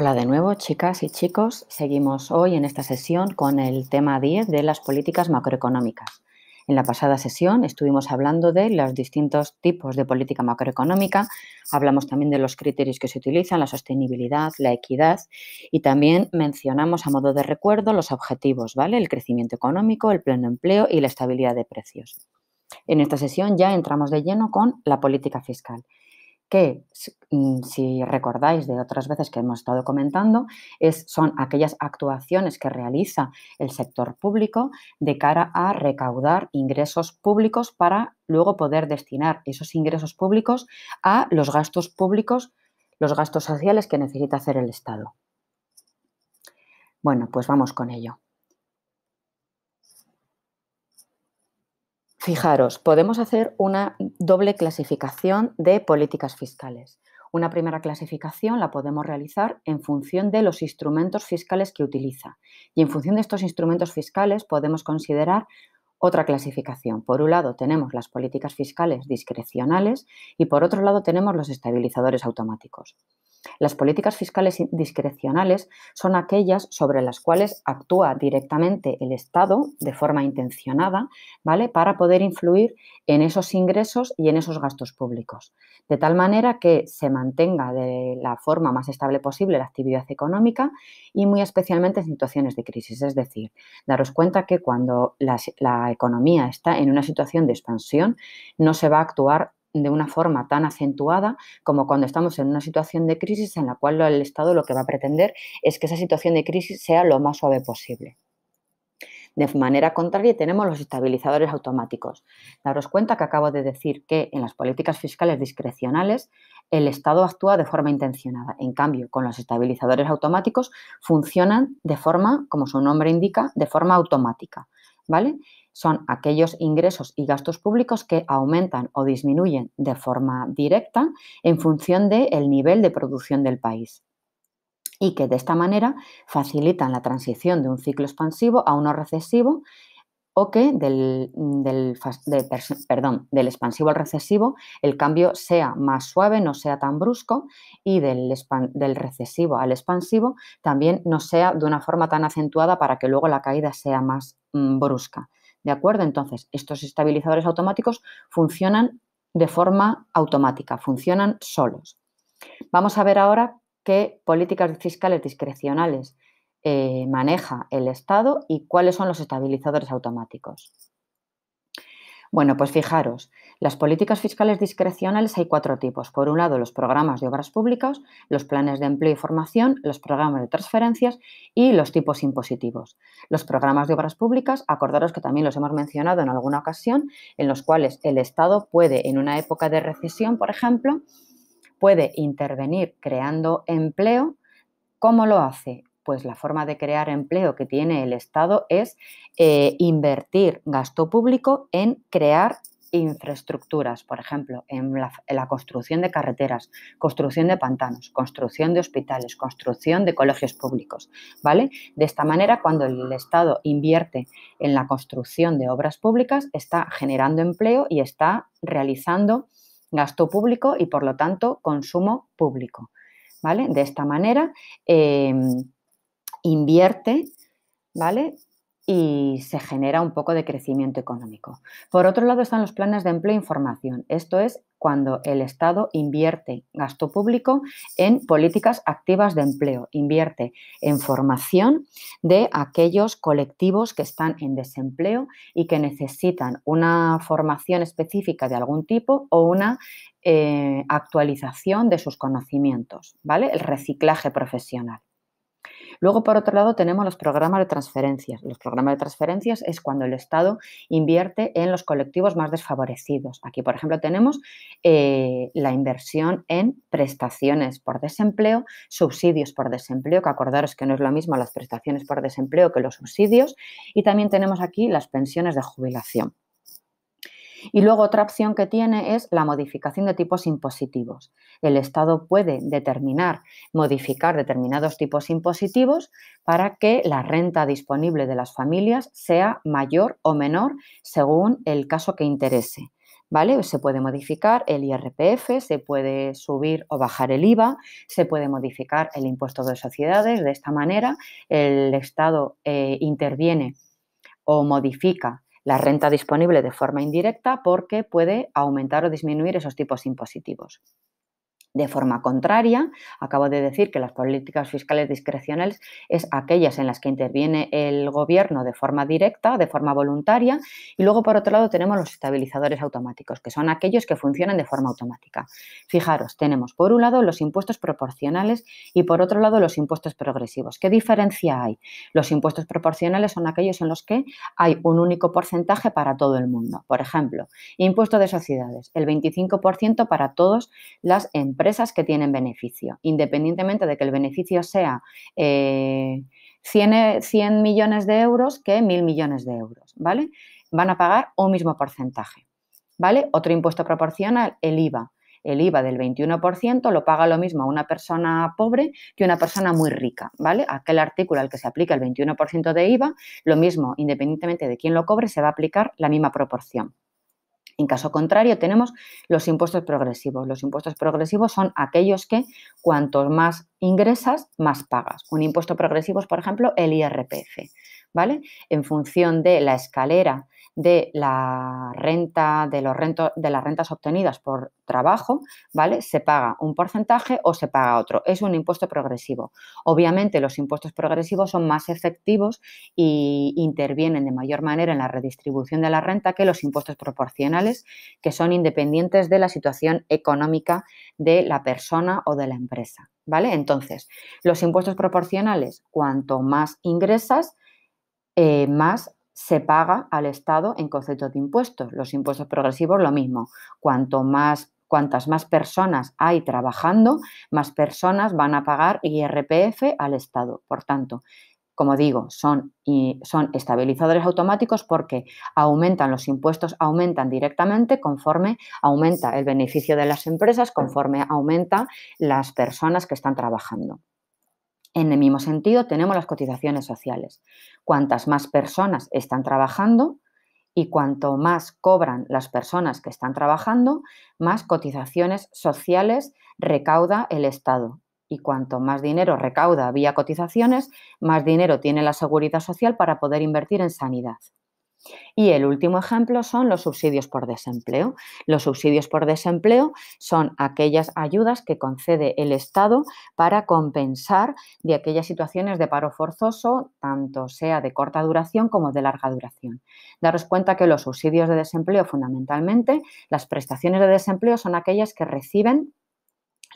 Hola de nuevo, chicas y chicos. Seguimos hoy en esta sesión con el tema 10 de las políticas macroeconómicas. En la pasada sesión estuvimos hablando de los distintos tipos de política macroeconómica, hablamos también de los criterios que se utilizan, la sostenibilidad, la equidad y también mencionamos a modo de recuerdo los objetivos, ¿vale? El crecimiento económico, el pleno empleo y la estabilidad de precios. En esta sesión ya entramos de lleno con la política fiscal que, mm, si recordáis de otras veces que hemos estado comentando, es, son aquellas actuaciones que realiza el sector público de cara a recaudar ingresos públicos para luego poder destinar esos ingresos públicos a los gastos públicos, los gastos sociales que necesita hacer el Estado. Bueno, pues vamos con ello. Fijaros, podemos hacer una doble clasificación de políticas fiscales. Una primera clasificación la podemos realizar en función de los instrumentos fiscales que utiliza. Y en función de estos instrumentos fiscales podemos considerar otra clasificación. Por un lado tenemos las políticas fiscales discrecionales y por otro lado tenemos los estabilizadores automáticos. Las políticas fiscales discrecionales son aquellas sobre las cuales actúa directamente el Estado de forma intencionada, ¿vale? Para poder influir en esos ingresos y en esos gastos públicos, de tal manera que se mantenga de la forma más estable posible la actividad económica y muy especialmente en situaciones de crisis. Es decir, daros cuenta que cuando la, la economía está en una situación de expansión, no se va a actuar de una forma tan acentuada como cuando estamos en una situación de crisis en la cual el Estado lo que va a pretender es que esa situación de crisis sea lo más suave posible. De manera contraria, tenemos los estabilizadores automáticos. Daros cuenta que acabo de decir que en las políticas fiscales discrecionales el Estado actúa de forma intencionada. En cambio, con los estabilizadores automáticos funcionan de forma, como su nombre indica, de forma automática. Son aquellos ingresos y gastos públicos que aumentan o disminuyen de forma directa en función del nivel de producción del país y que de esta manera facilitan la transición de un ciclo expansivo a uno recesivo o que mm, del, expansivo al recesivo el cambio sea más suave, no sea tan brusco, y del, del, recesivo al expansivo también no sea de una forma tan acentuada para que luego la caída sea más mm, brusca. ¿De acuerdo? Entonces, estos estabilizadores automáticos funcionan de forma automática, funcionan solos. Vamos a ver ahora qué políticas fiscales discrecionales eh, maneja el Estado y cuáles son los estabilizadores automáticos. Bueno, pues fijaros, las políticas fiscales discrecionales hay cuatro tipos. Por un lado, los programas de obras públicas, los planes de empleo y formación, los programas de transferencias y los tipos impositivos. Los programas de obras públicas, acordaros que también los hemos mencionado en alguna ocasión, en los cuales el Estado puede, en una época de recesión, por ejemplo, puede intervenir creando empleo. ¿Cómo lo hace? pues la forma de crear empleo que tiene el Estado es eh, invertir gasto público en crear infraestructuras, por ejemplo, en la, construcción de carreteras, construcción de pantanos, construcción de hospitales, construcción de colegios públicos, ¿vale? De esta manera, cuando el Estado invierte en la construcción de obras públicas, está generando empleo y está realizando gasto público y, por lo tanto, consumo público, ¿vale? De esta manera, em, invierte, ¿vale? y se genera un poco de crecimiento económico. Por otro lado están los planes de empleo e información. Esto es cuando el Estado invierte gasto público en políticas activas de empleo, invierte en formación de aquellos colectivos que están en desempleo y que necesitan una formación específica de algún tipo o una eh, actualización de sus conocimientos, ¿vale? El reciclaje profesional. Luego, por otro lado, tenemos los programas de transferencias. Los programas de transferencias es cuando el Estado invierte en los colectivos más desfavorecidos. Aquí, por ejemplo, tenemos eh, la inversión en prestaciones por desempleo, subsidios por desempleo, que acordaros que no es lo mismo las prestaciones por desempleo que los subsidios, y también tenemos aquí las pensiones de jubilación. Y luego otra opción que tiene es la modificación de tipos impositivos. El Estado puede determinar, modificar determinados tipos impositivos para que la renta disponible de las familias sea mayor o menor según el caso que interese. ¿Vale? Se puede modificar el IRPF, se puede subir o bajar el IVA, se puede modificar el impuesto de sociedades. De esta manera, el Estado eh, interviene o modifica la renta disponible de forma indirecta porque puede aumentar o disminuir esos tipos impositivos. De forma contraria, acabo de decir que las políticas fiscales discrecionales es aquellas en las que interviene el gobierno de forma directa, de forma voluntaria, y luego por otro lado tenemos los estabilizadores automáticos, que son aquellos que funcionan de forma automática. Fijaros, tenemos por un lado los impuestos proporcionales y por otro lado los impuestos progresivos. ¿Qué diferencia hay? Los impuestos proporcionales son aquellos en los que hay un único porcentaje para todo el mundo. Por ejemplo, impuesto de sociedades, el 25% para todas las empresas empresas que tienen beneficio, independientemente de que el beneficio sea 100, eh, millones de euros que 1.000 millones de euros, ¿vale? Van a pagar un mismo porcentaje, ¿vale? Otro impuesto proporcional, el IVA. El IVA del 21% lo paga lo mismo una persona pobre que una persona muy rica, ¿vale? Aquel artículo al que se aplica el 21% de IVA, lo mismo, independientemente de quién lo cobre, se va a aplicar la misma proporción. En caso contrario, tenemos los impuestos progresivos. Los impuestos progresivos son aquellos que cuanto más ingresas, más pagas. Un impuesto progresivo es, por ejemplo, el IRPF, ¿vale? En función de la escalera de la renta, de, los rentos, de las rentas obtenidas por trabajo, ¿vale? Se paga un porcentaje o se paga otro. Es un impuesto progresivo. Obviamente los impuestos progresivos son más efectivos e intervienen de mayor manera en la redistribución de la renta que los impuestos proporcionales, que son independientes de la situación económica de la persona o de la empresa, ¿vale? Entonces, los impuestos proporcionales, cuanto más ingresas, eh, más se paga al Estado en concepto de impuestos. Los impuestos progresivos lo mismo. Cuanto más cuantas más personas hay trabajando, más personas van a pagar IRPF al Estado. Por tanto, como digo, son, y son estabilizadores automáticos porque aumentan los impuestos, aumentan directamente conforme aumenta el beneficio de las empresas, conforme aumenta las personas que están trabajando. En el mismo sentido, tenemos las cotizaciones sociales. Cuantas más personas están trabajando y cuanto más cobran las personas que están trabajando, más cotizaciones sociales recauda el Estado. Y cuanto más dinero recauda vía cotizaciones, más dinero tiene la seguridad social para poder invertir en sanidad. Y el último ejemplo son los subsidios por desempleo. Los subsidios por desempleo son aquellas ayudas que concede el Estado para compensar de aquellas situaciones de paro forzoso, tanto sea de corta duración como de larga duración. Daros cuenta que los subsidios de desempleo, fundamentalmente, las prestaciones de desempleo son aquellas que reciben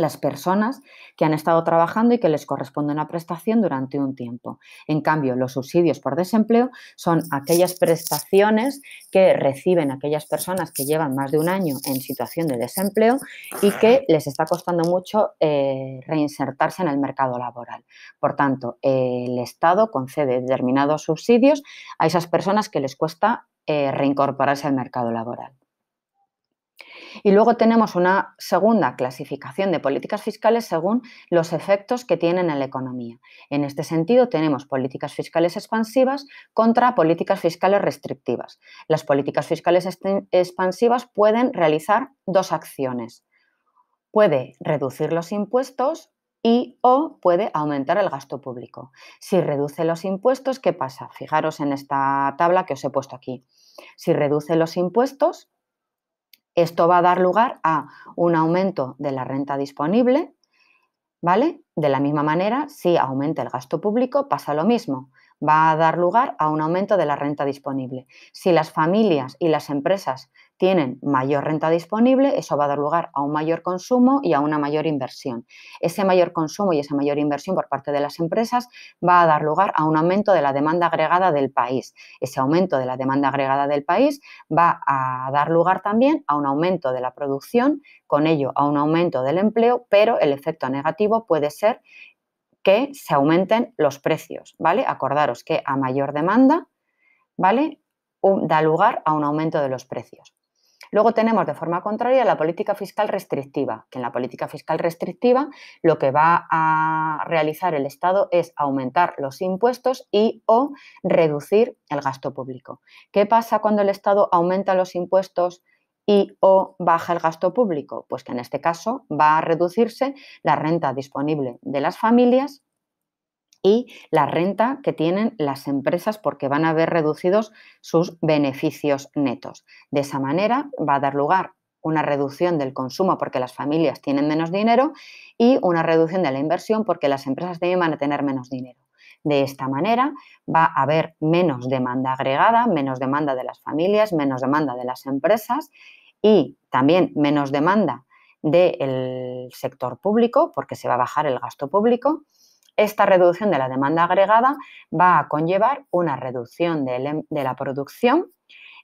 las personas que han estado trabajando y que les corresponde una prestación durante un tiempo. En cambio, los subsidios por desempleo son aquellas prestaciones que reciben aquellas personas que llevan más de un año en situación de desempleo y que les está costando mucho eh, reinsertarse en el mercado laboral. Por tanto, el Estado concede determinados subsidios a esas personas que les cuesta eh, reincorporarse al mercado laboral. Y luego tenemos una segunda clasificación de políticas fiscales según los efectos que tienen en la economía. En este sentido, tenemos políticas fiscales expansivas contra políticas fiscales restrictivas. Las políticas fiscales expansivas pueden realizar dos acciones. Puede reducir los impuestos y o puede aumentar el gasto público. Si reduce los impuestos, ¿qué pasa? Fijaros en esta tabla que os he puesto aquí. Si reduce los impuestos, esto va a dar lugar a un aumento de la renta disponible, ¿vale? De la misma manera, si aumenta el gasto público, pasa lo mismo. Va a dar lugar a un aumento de la renta disponible. Si las familias y las empresas tienen mayor renta disponible, eso va a dar lugar a un mayor consumo y a una mayor inversión. Ese mayor consumo y esa mayor inversión por parte de las empresas va a dar lugar a un aumento de la demanda agregada del país. Ese aumento de la demanda agregada del país va a dar lugar también a un aumento de la producción, con ello a un aumento del empleo, pero el efecto negativo puede ser que se aumenten los precios, ¿vale? Acordaros que a mayor demanda, ¿vale? da lugar a un aumento de los precios. Luego tenemos de forma contraria la política fiscal restrictiva, que en la política fiscal restrictiva lo que va a realizar el Estado es aumentar los impuestos y o reducir el gasto público. ¿Qué pasa cuando el Estado aumenta los impuestos y o baja el gasto público? Pues que en este caso va a reducirse la renta disponible de las familias y la renta que tienen las empresas porque van a ver reducidos sus beneficios netos. De esa manera va a dar lugar una reducción del consumo porque las familias tienen menos dinero y una reducción de la inversión porque las empresas también van a tener menos dinero. De esta manera va a haber menos demanda agregada, menos demanda de las familias, menos demanda de las empresas y también menos demanda del sector público porque se va a bajar el gasto público esta reducción de la demanda agregada va a conllevar una reducción de, la producción.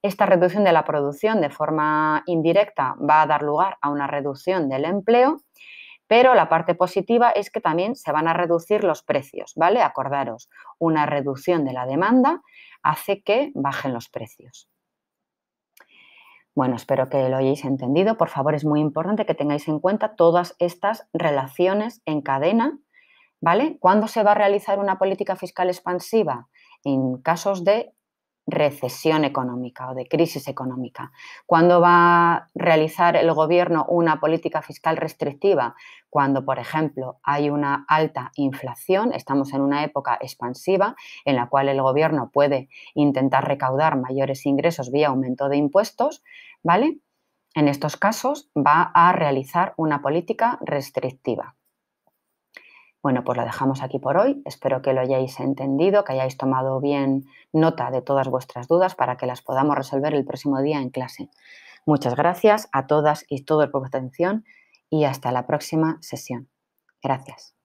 Esta reducción de la producción de forma indirecta va a dar lugar a una reducción del empleo, pero la parte positiva es que también se van a reducir los precios, ¿vale? Acordaros, una reducción de la demanda hace que bajen los precios. Bueno, espero que lo hayáis entendido. Por favor, es muy importante que tengáis en cuenta todas estas relaciones en cadena ¿Vale? ¿Cuándo se va a realizar una política fiscal expansiva? En casos de recesión económica o de crisis económica. ¿Cuándo va a realizar el gobierno una política fiscal restrictiva? Cuando, por ejemplo, hay una alta inflación, estamos en una época expansiva en la cual el gobierno puede intentar recaudar mayores ingresos vía aumento de impuestos, ¿vale? En estos casos va a realizar una política restrictiva. Bueno, pues lo dejamos aquí por hoy. Espero que lo hayáis entendido, que hayáis tomado bien nota de todas vuestras dudas para que las podamos resolver el próximo día en clase. Muchas gracias a todas y todos por vuestra atención y hasta la próxima sesión. Gracias.